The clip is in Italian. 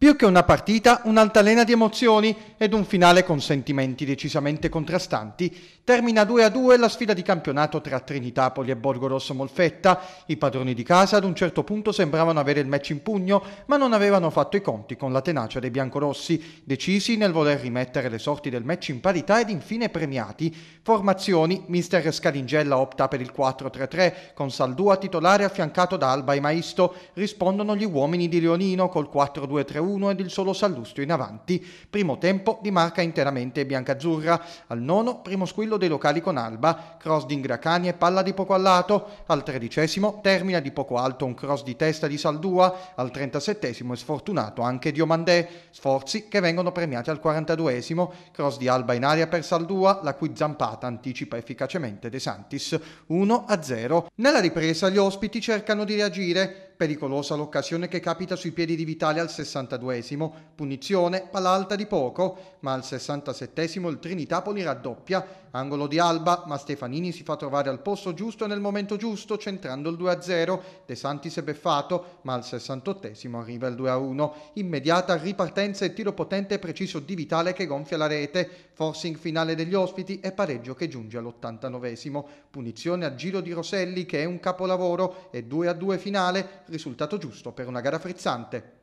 Più che una partita, un'altalena di emozioni ed un finale con sentimenti decisamente contrastanti, termina 2-2 la sfida di campionato tra Trinitapoli e Borgo Rosso Molfetta. I padroni di casa ad un certo punto sembravano avere il match in pugno, ma non avevano fatto i conti con la tenacia dei biancorossi, decisi nel voler rimettere le sorti del match in parità ed infine premiati. Formazioni, mister Scalingella opta per il 4-3-3 con Saldua titolare affiancato da Alba e Maisto, rispondono gli uomini di Leonino col 4-2-3-1 ed il solo Sallustio in avanti. Primo tempo tempo di marca interamente biancazzurra. Al nono, primo squillo dei locali con Alba, cross di Ingracani e palla di poco allato. Al tredicesimo, termina di poco alto un cross di testa di Saldua. Al trentasettesimo è sfortunato anche Diomandè. Sforzi che vengono premiati al quarantaduesimo, cross di Alba in aria per Saldua, la cui zampata anticipa efficacemente De Santis 1-0. Nella ripresa gli ospiti cercano di reagire Pericolosa l'occasione che capita sui piedi di Vitale al 62esimo, punizione, pala alta di poco, ma al 67esimo il Trinitapoli raddoppia, angolo di Alba, ma Stefanini si fa trovare al posto giusto nel momento giusto, centrando il 2-0, De Santis è beffato, ma al 68esimo arriva il 2-1, immediata ripartenza e tiro potente e preciso di Vitale che gonfia la rete, forcing finale degli ospiti e pareggio che giunge all'89esimo, punizione a giro di Roselli che è un capolavoro e 2-2 finale, risultato giusto per una gara frizzante.